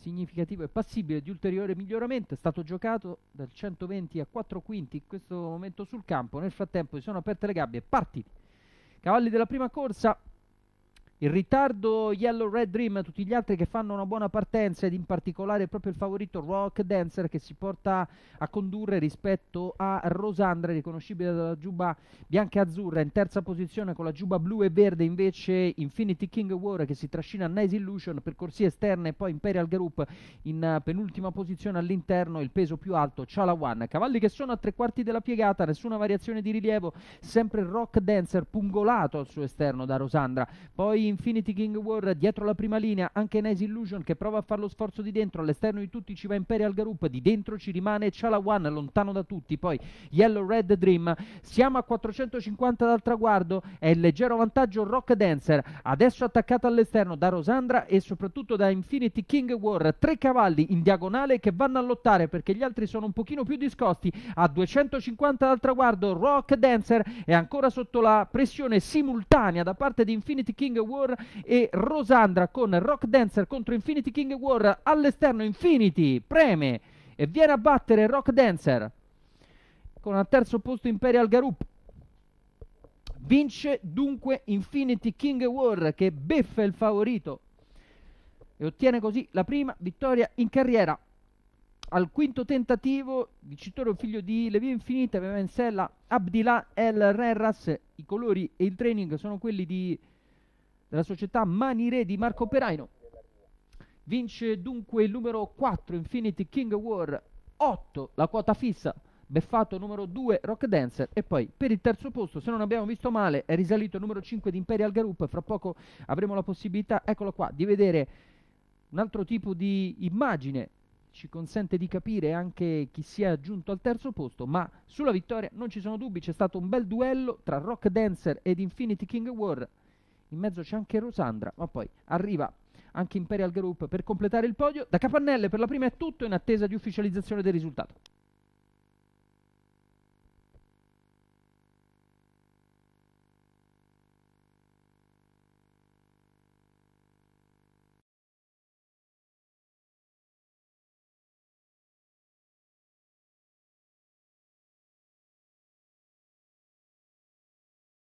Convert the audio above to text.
significativo e passibile di ulteriore miglioramento, è stato giocato dal 120 a 4 quinti in questo momento sul campo, nel frattempo si sono aperte le gabbie, partiti. Cavalli della prima corsa, il ritardo Yellow Red Dream e tutti gli altri che fanno una buona partenza ed in particolare proprio il favorito Rock Dancer che si porta a condurre rispetto a Rosandra riconoscibile dalla giubba bianca e azzurra in terza posizione con la giubba blu e verde invece Infinity King War che si trascina a Nice Illusion per corsie esterne e poi Imperial Group in penultima posizione all'interno il peso più alto Chala One. cavalli che sono a tre quarti della piegata nessuna variazione di rilievo sempre Rock Dancer pungolato al suo esterno da Rosandra poi Infinity King War dietro la prima linea, anche Nice Illusion che prova a fare lo sforzo di dentro, all'esterno di tutti ci va Imperial Garup, di dentro ci rimane Chala One, lontano da tutti, poi Yellow Red Dream, siamo a 450 dal traguardo, è il leggero vantaggio Rock Dancer, adesso attaccato all'esterno da Rosandra e soprattutto da Infinity King War, tre cavalli in diagonale che vanno a lottare perché gli altri sono un pochino più discosti, a 250 dal traguardo Rock Dancer è ancora sotto la pressione simultanea da parte di Infinity King War War e Rosandra con Rock Dancer contro Infinity King War all'esterno Infinity preme e viene a battere Rock Dancer con al terzo posto Imperial Garup vince dunque Infinity King War che beffa il favorito e ottiene così la prima vittoria in carriera al quinto tentativo, vincitore figlio di Levia Infinite, aveva in sella Abdillah El Rerras. I colori e il training sono quelli di della società Mani Re di Marco Peraino. Vince dunque il numero 4 Infinity King War, 8 la quota fissa, beffato numero 2 Rock Dancer e poi per il terzo posto, se non abbiamo visto male, è risalito il numero 5 di Imperial Group, fra poco avremo la possibilità, eccolo qua, di vedere un altro tipo di immagine ci consente di capire anche chi si è giunto al terzo posto, ma sulla vittoria non ci sono dubbi, c'è stato un bel duello tra Rock Dancer ed Infinity King War, in mezzo c'è anche Rosandra, ma poi arriva anche Imperial Group per completare il podio. Da Capannelle per la prima è tutto in attesa di ufficializzazione del risultato.